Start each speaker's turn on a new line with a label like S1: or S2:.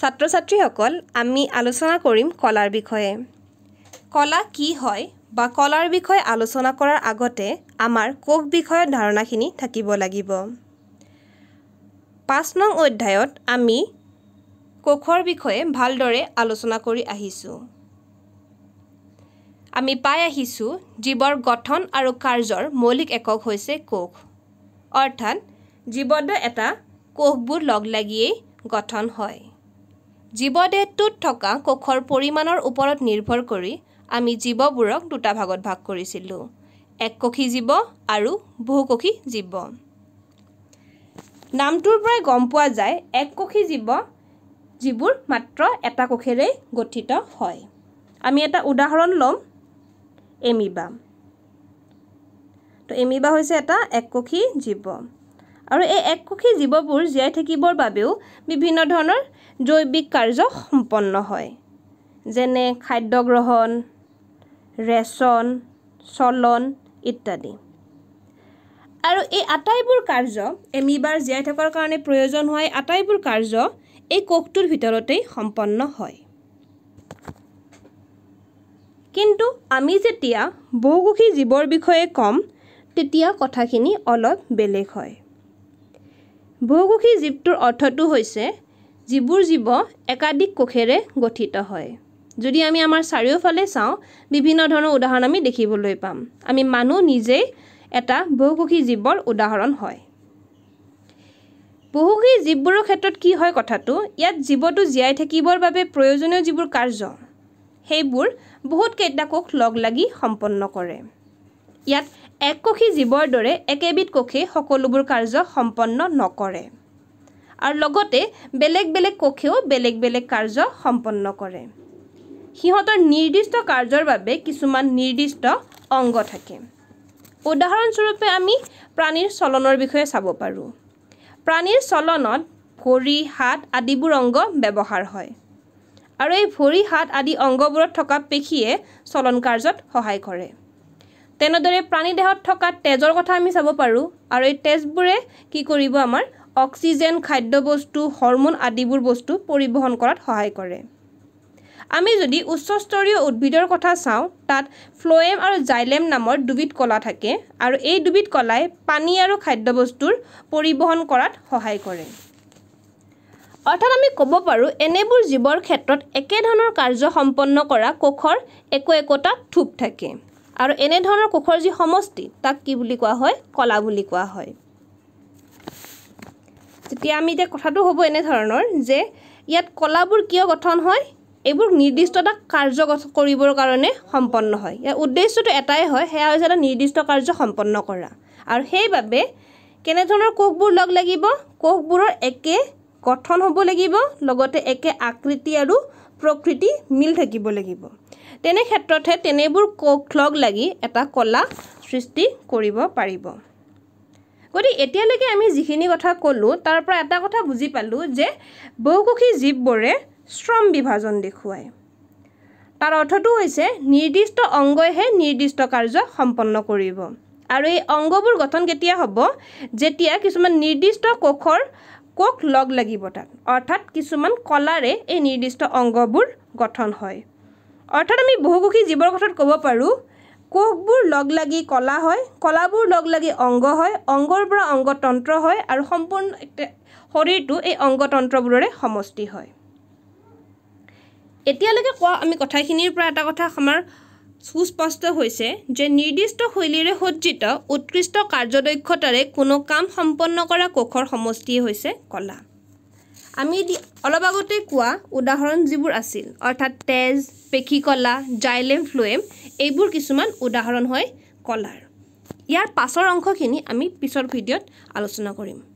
S1: ছাত্ৰ ছাত্ৰীসকল আমি আলোচনা কৰিম কলাৰ বিষয়ে কলা কি হয় বা কলাৰ বিষয়ে আলোচনা কৰাৰ আগতে আমাৰ কোষ বিষয়ৰ ধাৰণাখিনি থাকিব লাগিব পাঁচ নং অধ্যায়ত আমি কোষৰ বিষয়ে ভালদৰে আলোচনা কৰি আহিছোঁ আমি পাই আহিছোঁ জীৱৰ গঠন আৰু কাৰ্যৰ মৌলিক একক হৈছে কোষ অৰ্থাৎ জীৱদ্দ এটা কোষবোৰ লগ লাগিয়েই গঠন হয় জীৱদেহটোত থকা কোষৰ পৰিমাণৰ ওপৰত নিৰ্ভৰ কৰি আমি জীৱবোৰক দুটা ভাগত ভাগ কৰিছিলোঁ এক এককোষী জীৱ আৰু বহু কোষী জীৱ নামটোৰ পৰাই গম পোৱা যায় এক এককোষী জীৱ যিবোৰ মাত্ৰ এটা কোষেৰেই গঠিত হয় আমি এটা উদাহৰণ ল'ম এমিবা তো এমিবা হৈছে এটা এক এককোষী জীৱ আৰু এই এককোষী জীৱবোৰ জীয়াই থাকিবৰ বাবেও বিভিন্ন ধৰণৰ জৈৱিক কাৰ্য সম্পন্ন হয় যেনে খাদ্য গ্ৰহণ ৰেচন চলন ইত্যাদি আৰু এই আটাইবোৰ কাৰ্য এমিবাৰ জীয়াই থকাৰ কাৰণে প্ৰয়োজন হোৱা আটাইবোৰ কাৰ্য এই কোষটোৰ ভিতৰতেই সম্পন্ন হয় কিন্তু আমি যেতিয়া বহুকোষী জীৱৰ বিষয়ে ক'ম তেতিয়া কথাখিনি অলপ বেলেগ হয় বহুকোষী জীৱটোৰ অৰ্থটো হৈছে যিবোৰ জীৱ একাধিক কোষেৰে গঠিত হয় যদি আমি আমাৰ চাৰিওফালে চাওঁ বিভিন্ন ধৰণৰ উদাহৰণ আমি দেখিবলৈ পাম আমি মানুহ নিজেই এটা বহুকোষী জীৱৰ উদাহৰণ হয় বহুকোষী জীৱবোৰৰ ক্ষেত্ৰত কি হয় কথাটো ইয়াত জীৱটো জীয়াই থাকিবৰ বাবে প্ৰয়োজনীয় যিবোৰ কাৰ্য সেইবোৰ বহুত কেইটা কোষ লগ লাগি সম্পন্ন কৰে ইয়াত এক এককোষী জীৱৰ দৰে একেবিধ কোষেই সকলোবোৰ কাৰ্য সম্পন্ন নকৰে আৰু লগতে বেলেগ বেলেগ কোষেও বেলেগ বেলেগ কাৰ্য সম্পন্ন কৰে সিহঁতৰ নিৰ্দিষ্ট কাৰ্যৰ বাবে কিছুমান নিৰ্দিষ্ট অংগ থাকে উদাহৰণস্বৰূপে আমি প্ৰাণীৰ চলনৰ বিষয়ে চাব পাৰোঁ প্ৰাণীৰ চলনত ভৰি হাত আদিবোৰ অংগ ব্যৱহাৰ হয় আৰু এই ভৰি হাত আদি অংগবোৰত থকা পেশীয়ে চলন কাৰ্যত সহায় কৰে তেনেদৰে প্ৰাণী দেহত থকা তেজৰ কথা আমি চাব পাৰোঁ আৰু এই তেজবোৰে কি কৰিব আমাৰ অক্সিজেন খাদ্যবস্তু হৰ্মোন আদিবোৰ বস্তু পৰিবহণ কৰাত সহায় কৰে আমি যদি উচ্চস্তৰীয় উদ্ভিদৰ কথা চাওঁ তাত ফ্লয়েম আৰু জাইলেম নামৰ দুবিধ কলা থাকে আৰু এই দুবিধ কলাই পানী আৰু খাদ্যবস্তুৰ পৰিবহণ কৰাত সহায় কৰে অৰ্থাৎ আমি ক'ব পাৰোঁ এনেবোৰ জীৱৰ ক্ষেত্ৰত একেধৰণৰ কাৰ্য সম্পন্ন কৰা কোষৰ একো একোটা থূপ থাকে আৰু এনেধৰণৰ কোষৰ যি সমষ্টি তাক কি বুলি কোৱা হয় কলা বুলি কোৱা হয় তেতিয়া আমি এতিয়া কথাটো হ'ব এনেধৰণৰ যে ইয়াত কলাবোৰ কিয় গঠন হয় এইবোৰ নিৰ্দিষ্ট এটা কাৰ্য কৰিবৰ কাৰণে সম্পন্ন হয় ইয়াৰ উদ্দেশ্যটো এটাই হয় সেয়া হৈছে এটা নিৰ্দিষ্ট কাৰ্য সম্পন্ন কৰা আৰু সেইবাবে কেনেধৰণৰ কোষবোৰ লগ লাগিব কোষবোৰৰ একে গঠন হ'ব লাগিব লগতে একে আকৃতি আৰু প্ৰকৃতি মিল থাকিব লাগিব তেনে ক্ষেত্ৰতহে তেনেবোৰ কোষ লগ লাগি এটা কলা সৃষ্টি কৰিব পাৰিব গতিকে এতিয়ালৈকে আমি যিখিনি কথা ক'লোঁ তাৰ পৰা এটা কথা বুজি পালোঁ যে বহুকোষী জীৱবোৰে শ্ৰম বিভাজন দেখুৱায় তাৰ অৰ্থটো হৈছে নিৰ্দিষ্ট অংগইহে নিৰ্দিষ্ট কাৰ্য সম্পন্ন কৰিব আৰু এই অংগবোৰ গঠন কেতিয়া হ'ব যেতিয়া কিছুমান নিৰ্দিষ্ট কোষৰ কোক লগ লাগিব তাত অৰ্থাৎ কিছুমান কলাৰে এই নিৰ্দিষ্ট অংগবোৰ গঠন হয় অৰ্থাৎ আমি বহুমুখী জীৱৰ কথাত ক'ব পাৰোঁ কোষবোৰ লগ লাগি কলা হয় কলাবোৰ লগ লাগি অংগ হয় অংগৰ পৰা অংগতন্ত্ৰ হয় আৰু সম্পূৰ্ণ শৰীৰটো এই অংগতন্ত্ৰবোৰৰে সমষ্টি হয় এতিয়ালৈকে কোৱা আমি কথাখিনিৰ পৰা এটা কথা আমাৰ সুস্পষ্ট হৈছে যে নিৰ্দিষ্ট শৈলীৰে সজ্জিত উৎকৃষ্ট কাৰ্যদক্ষতাৰে কোনো কাম সম্পন্ন কৰা কোষৰ সমষ্টিয়ে হৈছে কলা আমি অলপ আগতে কোৱা উদাহৰণ যিবোৰ আছিল অৰ্থাৎ তেজ কলা জাইলেম ফ্লুৱেম এইবোৰ কিছুমান উদাহৰণ হয় কলাৰ ইয়াৰ পাছৰ অংশখিনি আমি পিছৰ ভিডিঅ'ত আলোচনা কৰিম